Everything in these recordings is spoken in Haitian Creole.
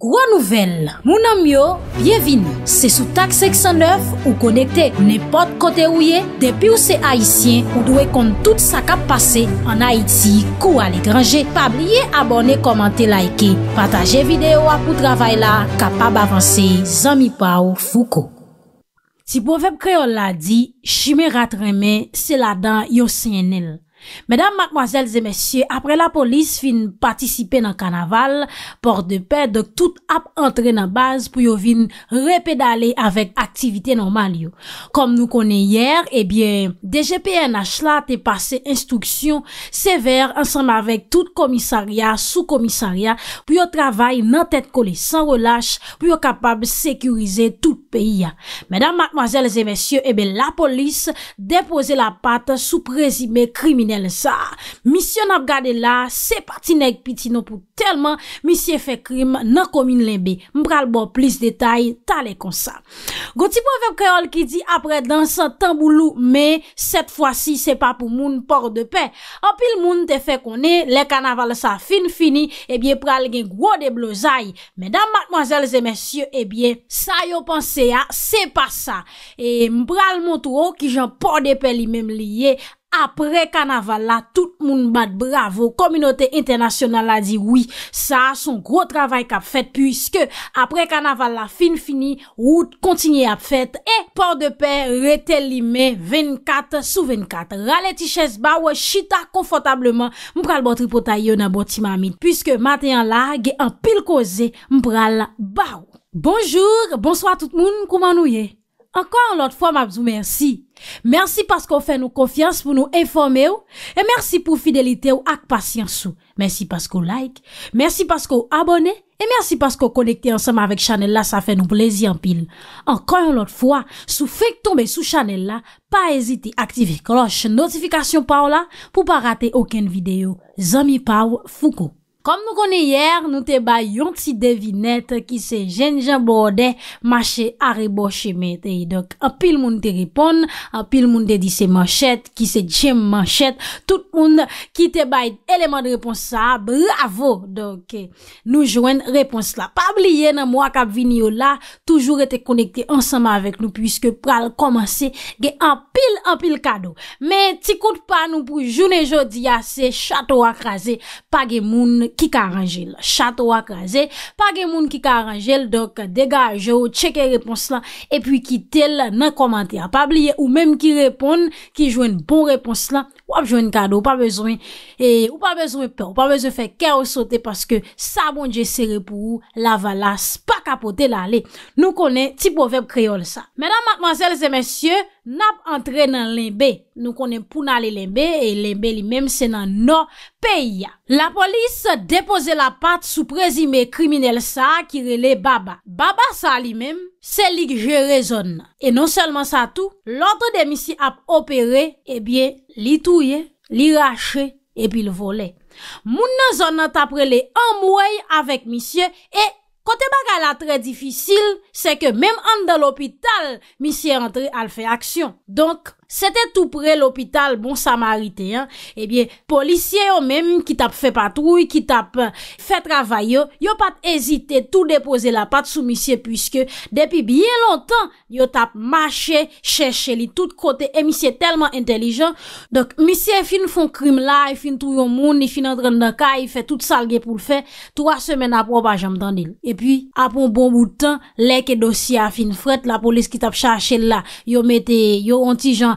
Gwa nouvel, mounan myo, byevini, se sou tak 609 ou konekte nepot kote ouye, depi ou se Haitien ou dwe kont tout sa kap pase an Haiti kou alekranje, pabliye abone komante laike, pataje videyo apou travay la kapab avanse zami pa ou fouko. Ti pou vep kreol la di, shime rat reme se la dan Yosienel. Madame, mademoiselles et messieurs, apre la polis vin patisipe nan kanaval, port de paie, dok tout ap entre nan baz pou yo vin repedale avèk aktivite normal yo. Kom nou konen yèr, ebyen, eh DGPN achla te pase instruksyon sever ansanm avèk tout komissaria, sou komissaria pou yo travay nan tèt kole san relache pou yo kapab sekurize tout peyi ya. Madame, mademoiselles et messieurs, ebyen, eh la polis depose la pat sou prezime krimine Misi yo nap gade la, se pati neg pitino pou telman misi e fe krim nan komine lenbe. Mbral bo plis detay, tale konsa. Goti po ve kreol ki di apre dansan tamboulou, me, set fwa si se pa pou moun por de pe. Anpil moun te fe kone, le kanaval sa fin fini, ebyen pral gen gwo de blozay. Medan matmoazelze mensyo, ebyen, sa yo panse ya, se pa sa. E mbral mou tou ou ki jan por de pe li mem liye, anpil. Apre kanaval la, tout moun bat bravo. Komunote internasyonal la di, oui, sa son gro travay kap fet. Piske apre kanaval la, fin fini, wout kontinye ap fet. E, port de pe, rete li me, 24 sou 24. Rale tiches bawe, chita konfotableman. Mpral botri potay yo na botim amit. Piske maten la, ge an pil koze, mpral bawe. Bonjour, bonswa tout moun, kouman ou ye? Ankon yon lot fwa, mabzou, mersi. Mersi paskou fè nou konfians pou nou informe ou. E mersi pou fidelite ou ak pasyansou. Mersi paskou like. Mersi paskou abone. E mersi paskou konekte ansama avèk chanel la, sa fè nou plezi anpil. Ankon yon lot fwa, sou fèk tombe sou chanel la, pa ezite aktive kloche notifikasyon pa ou la pou pa rate oken videyo. Zami pa ou, foukou. Kom nou konen yer, nou te bay yon ti devinet ki se jen jan borde mache aribo cheme te. Dok, apil moun te ripon, apil moun te dise manchet, ki se djem manchet, tout moun ki te bay eleman de repons sa, brou avou. Dok, nou jwen repons la. Pabliye nan mwa kap vini yo la, toujou rete konekte ansama avek nou pwiske pral komanse ge anpil anpil kado. Men, ti kout pa nou pou jounen jodi ya se chato akraze pa ge moun nou Ki karanjel Chate wakaze Pa gen moun ki karanjel Dok dega aje ou Cheke repons la E pi ki tel nan komante a pabliye Ou menm ki repon Ki jwen bon repons la Ou ap jouni kado, ou pa bezwen, ou e, pa bezwen pe, ou pa bezwen fe kè ou sote, paske sa bonje sere pou la valas, pa kapote la le. Nou konen ti boveb kreol sa. Mèdan matmansel se mèsyè, nap entre nan lèmbe. Nou konen pou nale lèmbe, e lèmbe li mèm se nan no peya. La polis depose la pat sou prezime kriminel sa, ki rele baba. Baba sa li mèm. Selik je rezon nan. E non selman sa tou, lantou de misi ap opere, e bie li touye, li rache, e bie le vole. Moun nan zon nan tapre le an mwey avek misi e kote bagala tre difisil, se ke menm an de lopital, misi entri al fe aksyon. Donk, Sete tou pre l'opital, bon sa marite. E eh bie, polisye yo menm ki tap fe patroui, ki tap euh, fe travay yo, yo pat ezite tou depoze la pat sou misye, pwiske depi bien lontan, yo tap mache, chèche li tout kote, e misye telman intelijen. Dok, misye fin fon krim la, fin tou yon moun, fin entren de ka, fin tout salge pou l'fe, 3 semen apropa, jan mtandil. E pi, apon bon boutan, leke dosya fin fret, la polisye ki tap chèche la, yo mette, yo ontijan,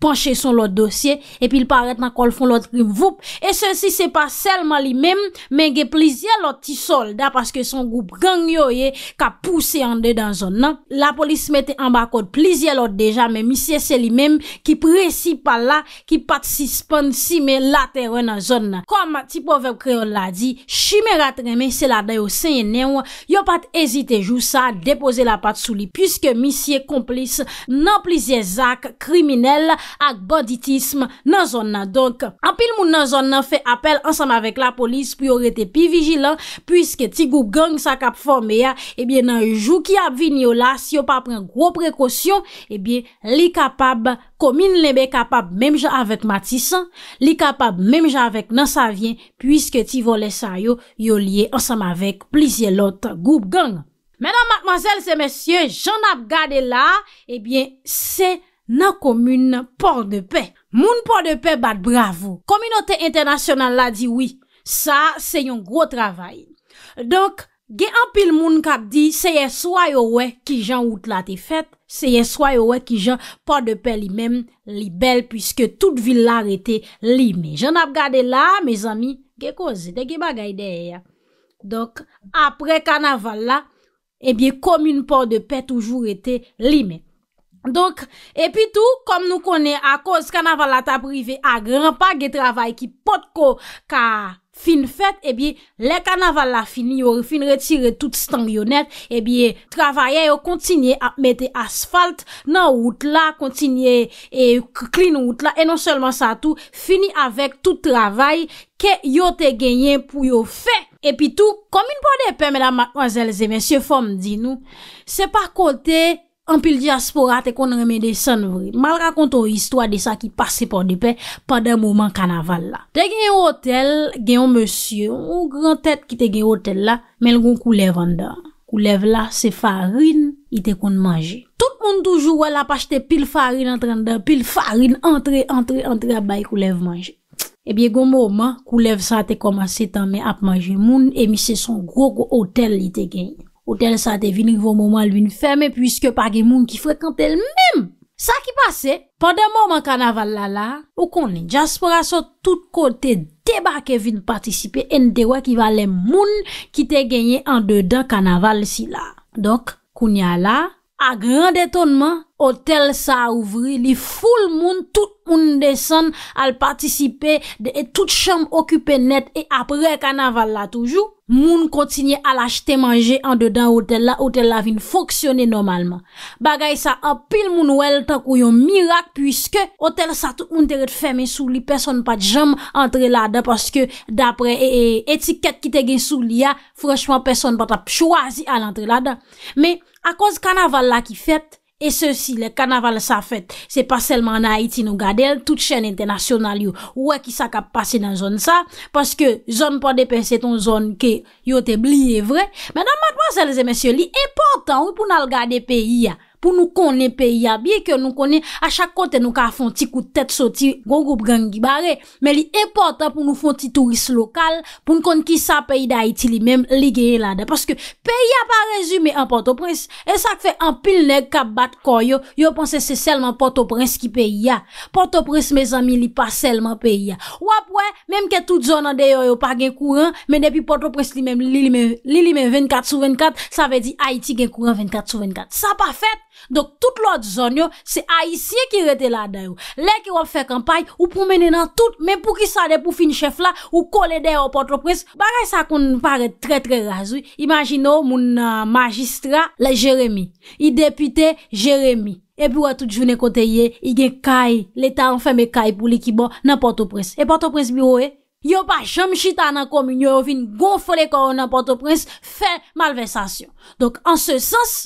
panche son lot dosye, epil paret nan kol fon lot krim voup, e sen si se pa selman li mem, men ge plizye lot ti solda, paske son goup gang yo ye, ka pousse yande dan zon nan. La polis mette an non? bakot plizye lot deja, men misye se li mem ki presi pa la, ki pat si span si men lateron nan zon nan. Kom ti povep kreon la di, shime rat reme se la dayo senye neon, yo pat ezite jou sa, depose la pat sou li, puisque misye komplis nan plizye zak kriminel, ak banditisme nan zon nan. Donk, apil moun nan zon nan, fe apel ansam avek la polis, pou yon rete pi vijilan, pwiske ti goup gang sa kap fome ya, ebyen nan yon jou ki ap vin yon la, si yon pa pren gwo prekosyon, ebyen li kapab, komin lebe kapab, mem jen avet matis, li kapab mem jen avet nan sa vyen, pwiske ti vole sa yon, yon liye ansam avek plizye lot, goup gang. Menan matmazel se mesye, jen ap gade la, ebyen se vizyon, nan komune Porte de Paix. Moun Porte de Paix bat bravo. Komunote internasyonal la di wii. Sa, se yon gro travay. Donk, ge anpil moun kap di, se ye swa yo we ki jan wout la te fet, se ye swa yo we ki jan Porte de Paix li men, li bel, pwiske tout vil la rete li men. Jan ap gade la, me zami, ge koze, de ge bagay de e ya. Donk, apre kan aval la, ebye eh komune Porte de Paix toujou rete li men. Donk, epi tou, kom nou konen a koz kanaval la ta prive a gran pa ge travay ki pot ko ka fin fet, ebi eh le kanaval la fin yor fin retire tout stang yonet, ebi eh travay eyo kontinye ap mette asfalt nan wout la, kontinye klin wout la, e non selman sa tou, fini avek tout travay ke yote genyen pou yor fe. Epi tou, kom yon bo de pe, mena manjelze, mense fom di nou, se pa kote, An pil diaspora te kon reme de san vri. Mal rakonto histwa de sa ki pase por dipe pa de mouman kanaval la. Te gen yon hotel, gen yon monsye, ou gran tet ki te gen yon hotel la, men yon koulev an da. Koulev la, se farin, ite kon manje. Tout moun toujou wala pa chete pil farin an tranda, pil farin, entre, entre, entre a bay koulev manje. E biye goun mouman, koulev sa te komase tan men ap manje moun, e mi se son grogo hotel ite genye. Ou tel sa devinik voun mouman loun ferme pwiske pa gen moun ki frekante el mem. Sa ki pase, pa den mouman kanaval la la, ou koni, Jasper aso tout kote debake vin patisipe en dewa ki valen moun ki te genye an dedan kanaval si la. Donk, kounia la, a gran detonman, Otel sa ouvri, li foul moun, tout moun desan al patisipe de e tout chanm okupen net E apre kanaval la toujou, moun kontinye al achete manje an dedan otel la Otel la vin foksyone normalman Bagay sa apil moun ou el tak ou yon mirak Piske otel sa tout moun teret feme sou li, person pa jam entre la da Paske dapre etiket ki te gen sou li ya, freshman person pa tap chwazi al entre la da Me a koz kanaval la ki fet E se si le kanaval sa fet, se pa selman na Haiti nou gade el, tout chen international yo, ou e ki sa ka pase nan zon sa, paske zon pa depese ton zon ke yo te bliye vre, mena madwazelze mesye li, e portan ou pou nal gade peyi ya? pou nou konen peyi ya, biye ke nou konen, a chak konten nou ka fon ti koutet soti, gongoub gangi bare, men li e portan pou nou fon ti turist lokal, pou nou konen ki sa peyi da Haiti li men, li geye lade, paske peyi ya pa rezume an Port-au-Prince, e sak fe an pil neg ka bat kon yo, yo panse se selman Port-au-Prince ki peyi ya, Port-au-Prince mes ami li pa selman peyi ya, wapwe, menm ke tout zonan deyo yo pa gen kouran, men depi Port-au-Prince li men 24 sou 24, sa ve di Haiti gen kouran 24 sou 24, sa pa fet, Dok, tout l'od zon yo, se a isye ki rete la da yo. Le ki wap fe kampay, ou pou mene nan tout, men pou ki sa de pou fin chef la, ou kole de yo Port-au-Prince, bagay sa kon pare tre tre razou, imagino moun magistra, le Jeremie. I depute Jeremie. E pou wap tout jounen kote ye, i gen kay, le ta an fe me kay pou li ki bon nan Port-au-Prince. E Port-au-Prince bi yo e, yo pa jom chita nan komi, nyo yo vin gon foli koron nan Port-au-Prince, fe malvesasyon. Dok, an se sens,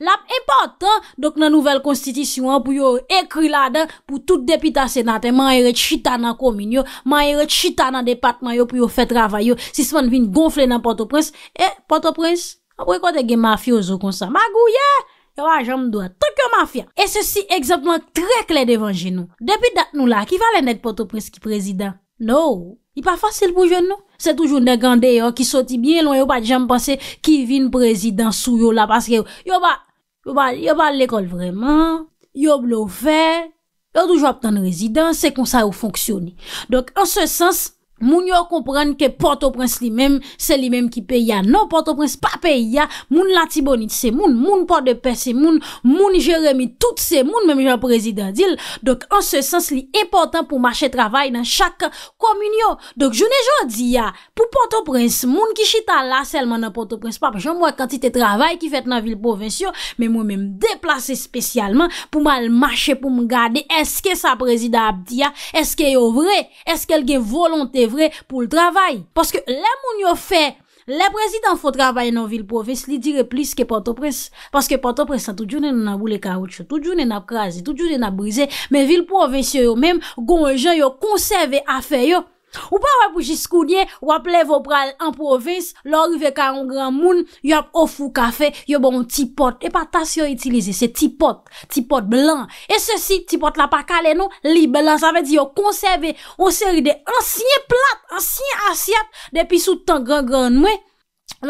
Lap importan dok nan nouvel konstitisyon pou yo ekri lade pou tout depita senate man yere chitana kominyo, man yere chitana depatman yo pou yo fet ravayo, sisman vin gonfle nan Port-au-Prince. E, Port-au-Prince, apre kote gen mafyo zo konsa magouye, yo wajan mdwa tok yo mafya. E sosi egzabman trek le devan genou. Depi dat nou la, ki valen ek Port-au-Prince ki prezident? No. Y pa fasil pou jen nou. Se toujou ne gande yo ki soti bien. Non yo pa dijan mpase ki vi n prezident sou yo la. Paske yo pa l'ekol vreman. Yo blou fe. Yo toujou apten rezident. Se kon sa yo fonksyoni. Donk an se sens... Moun yo komprenn ke Port-au-Prince li men Se li men ki pe ya Non Port-au-Prince pa pe ya Moun Latibonit se moun Moun Port-de-Pers se moun Moun Jérémy tout se moun Mèm jan prezident dil Dok an se sens li important pou mache travay nan chak komun yo Dok jounen joun di ya Pou Port-au-Prince Moun ki chita la selman nan Port-au-Prince pa pe Joun mwen kantite travay ki fet nan vil povensyon Mèm mwen mèm deplase spesyalman Pou mal mache pou mwen gade Eske sa prezident di ya Eske yo vre Eske el gen volonté vre pou l travay. Paske lè moun yo fè, lè prezidant fò travay nan vilpoves, li dire plis ke patopres. Paske patopres an, tout jounen nan abou lè karoucho, tout jounen nan apkrasi, tout jounen nan abrize, men vilpoves yo yo menm, goun je yo konserve afe yo, Ou pa wè pou jiskounye, wè ple vò pral an provins, lò rive ka yon gran moun, yon ap ofou kafe, yon ba yon tipot, e pa tas yon itilize, se tipot, tipot blan, e se si tipot la pa kale nou, li blan, sa vè di yon konserve, yon seri de ansyen plat, ansyen asyat, depi sou tan gran gran mwen,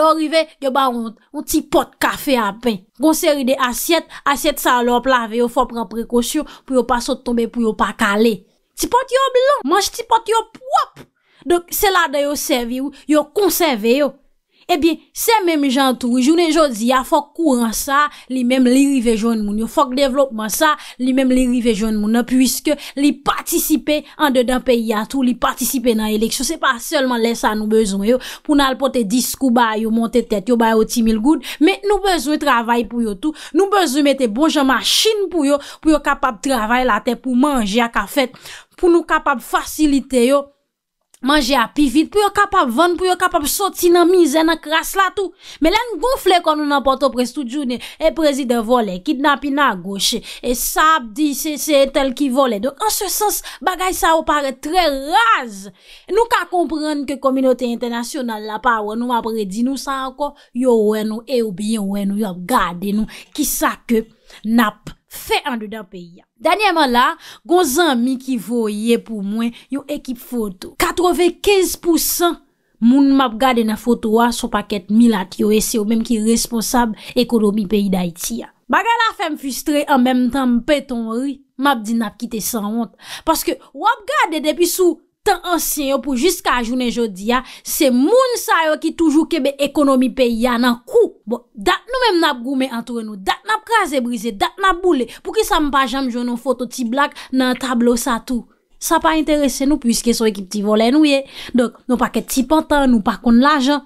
lò rive, yon ba yon tipot kafe apen, yon seri de asyat, asyat sa lò plave, yon fò pran prekosyo pou yon pa sot tombe, pou yon pa kale. Ti pote yo blon, manj ti pote yo pwop. Dok se la de yo servi yo, yo konserve yo. Ebyen, eh se menm jantou, jounen joudzi, a fok kou an sa, li menm li rive joun moun yo, fok devlopman sa, li menm li rive joun moun yo, pwiske li patisipe an dedan peyi an tou, li patisipe nan eleksyon, se pa selman lesa nou bezoun yo, pou nan alpote diskou ba yo monte tet, yo ba yo timil goun, men nou bezoun trabay pou yo tou, nou bezoun mette bonjaman chine pou yo, pou yo kapap trabay la te, pou manje a ka fet, pou nou kapap fasilite yo, manje api vit pou yo kapap van, pou yo kapap soti nan mizè nan kras la tou. Mè lè n'goufle kon nou nan poto prestou djounè, e prezide vole, kidnapina goche, e sabdi se etel ki vole. Don an se sens bagay sa ou pare tre raz. Nou ka komprenn ke kominote internasyonal la pa wè nou apre di nou sa anko, yo wè nou, yo e bi yo wè nou, yo gade nou, ki sa ke nap. Fè an de da pe ya. Danye man la, gon zan mi ki vo ye pou mwen, yo ekip foto. Katrove 15% moun map gade na foto wa, so paket milat yo, e se yo menm ki responsab ekonomi peyi da iti ya. Bagala fèm fustre an menm tan mpe ton ri, map di nap kite san ont. Paske wap gade depi sou, tan ansyen yo pou jiska a jounen jodi ya, se moun sa yo ki toujou kebe ekonomi peyi ya nan kou. Bon, dat nou menm nap groume antre nou, dat nap kaze brize, dat nap boule, pou ki sa mpa jam jounon foto ti blak nan tablo sa tou. Sa pa interese nou pwiske sou ekip ti vole nou ye. Dok, nou paket ti pantan, nou pakon l'ajan.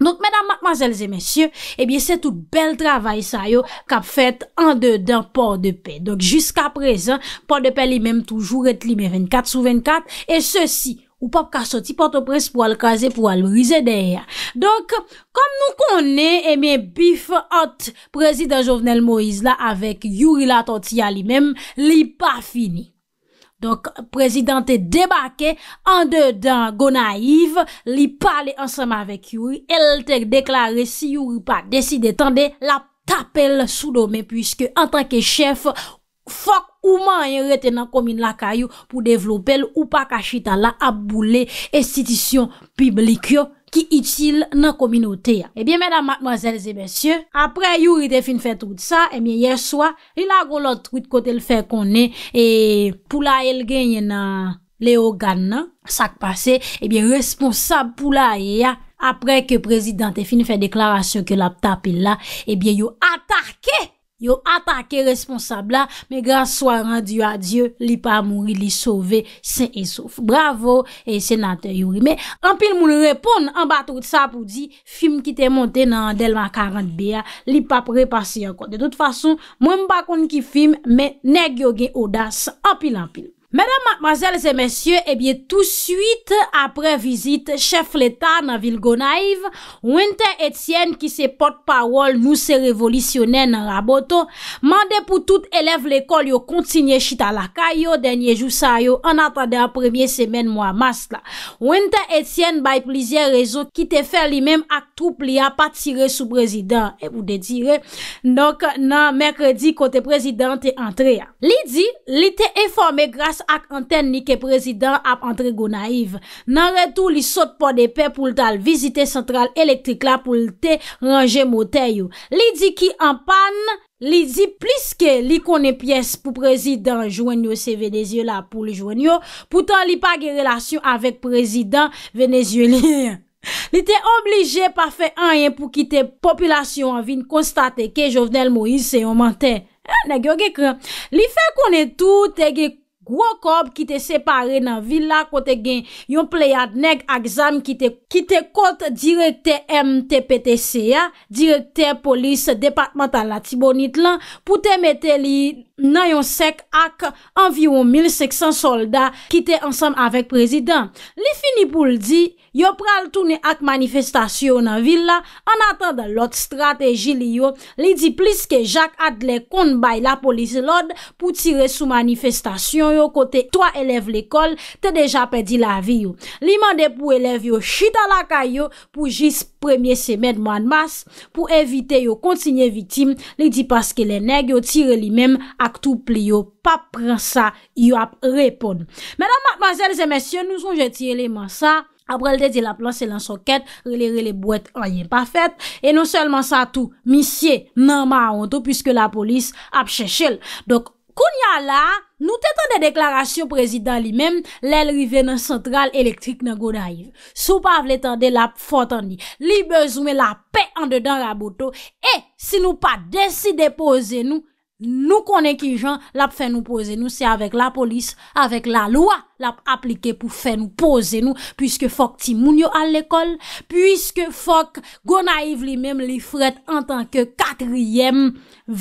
Donc, mesdames, mademoiselles et messieurs, et eh bien c'est tout bel travail sa yo kap fête en dedans Port de Paix. Donc, jusqu'à présent, Port de Paix li mèm toujours est li mè 24 sous 24, et ceci, ou pap kassoti Port-au-Presse pou al kazé, pou al rizé derrière. Donc, comme nous connaît, et eh bien bif hot, président Jovenel Moïse la, avec Yurila Tontia li mèm, li pa finit. Donk, prezident te debake, an de dan Gona Yiv li pale ansanman vek yuri, el te deklare si yuri pa deside tande la tapel sou domen, pwiske an tanke chef, fok ouman yon retenan komin lakayou pou devlopel ou pa kachita la apboule estitisyon piblikyo. ki itil nan kominote ya. Ebyen, mèdame, mademoiselles et messieurs, apre yu ri te fin fè trout sa, ebyen, yeswa, li la go lot trout kote l fè konè, e pou la el genye nan le ogan nan, sak pase, ebyen, responsab pou la e ya, apre ke prezident te fin fè deklarasyon ke la tap el la, ebyen, yo atakè, Yo ata ke responsab la, me gra swa rendi yo a Diyo, li pa mouri, li sove, sen e sof. Bravo, e senate yori. Me, anpil moun repon an batout sa pou di, film ki te monte nan delman 40 bea, li pa pre passe yo kote. De tout fason, mwen mou bakoun ki film, me neg yo gen odas, anpil anpil. Madame, mademoiselles et messieurs, eh tout suite apre visite chef l'Etat nan Vilgonaive, Winter Etienne ki se porte parole nous se révolutionner nan raboto, mande pou tout élève l'école yo kontinye chita l'akay yo, denye jou sa yo, an atade a premiye semen mwa mas la. Winter Etienne bay plizier rezo ki te fè li mèm ak troupli a patire sou prezident, ou de dire, nòk nan mèkredi kote prezident te antre ya. Li di, li te informe grase ak anten ni ke prezidant ap antre go naiv. Nan retou li sot pa de pe pou l tal vizite central elektrik la pou l te range motey yo. Li di ki anpan, li di pliske li konen piyes pou prezidant joen yo se venezio la pou li joen yo, poutan li pa ge relasyon avek prezidant venezio li. Li te oblige pa fe anyen pou kite populasyon anvin konstate ke jovenel Moïse yon mantè. Na gyo ge kren. Li fe konen tou te ge konen Wokop ki te separe nan villa kote gen yon pleyadnek ak zam ki te kote direkte MTPTC ya, direkte polis departemental la Tibonit lan pou te mete li... nan yon sek ak environ 1,500 soldat ki te ansam avek prezident. Li fini pou li di, yo pral toune ak manifestasyon nan villa, an atan da lot strategi li yo, li di plis ke Jacques Adler kon bay la polisi lod pou tire sou manifestasyon yo, kote 3 elev l'ekol te deja pedi la vi yo. Li mande pou elev yo chita la kayo pou jis premye semen mwan mas pou evite yo kontsigne vitim li di paske le neg yo tire li mem ak tou pli yo pap pransa yo ap repon. Menan mademazel zemesye nou son je tire li man sa aprel de di la plas se lan soket rele rele bouet anyen pa fet e non selman sa tou misye nan ma a onto pwiske la polis ap chechel. Kounya la, nou tetan de deklarasyon prezidan li men, lèl rive nan sentral elektrik nan goda yon. Sou pa vle tende la fontan li, li bezoume la pe an dedan raboto, e si nou pa desi depoze nou, Nou konen ki jan la pou fè nou pose nou. Se avèk la polis, avèk la lwa. La pou aplike pou fè nou pose nou. Puiske fòk ti moun yo al l'ekol. Puiske fòk gò naiv li mèm li fred an tanke katriyèm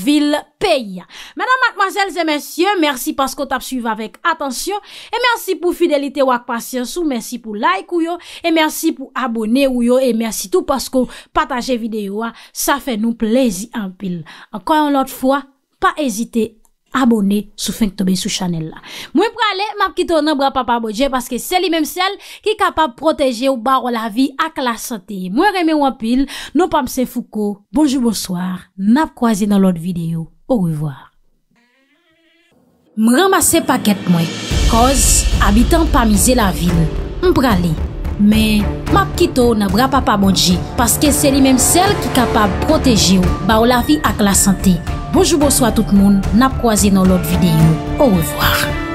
vil pey. Mèdan matmazèl zè mèsyon. Mèrsi paskou tap suiv avèk atensyon. E mèrsi pou fidelite wak pasyansou. Mèrsi pou like ou yo. E mèrsi pou abonè ou yo. E mèrsi tout paskou patajè videyo. Sa fè nou plèzi anpil. Ankò an lot fò. pa ezite abone sou feng tobe sou chanel la. Mwen prale, mapkito nan bra pa pa bodje, paske se li menm sel ki kapab proteje ou ba ou la vi ak la sante. Mwen reme wapil, non pa mse fuko, bonjou bonsoir, napkwaze nan lot videyo, ou revoar. Mwen ramase paket mwen, koz abitan pa mize la vil, mwen prale, men mapkito nan bra pa pa bodje, paske se li menm sel ki kapab proteje ou ba ou la vi ak la sante. Bojou bo swa tout moun, nap kwa zi nou lot videyo, ouwezwa.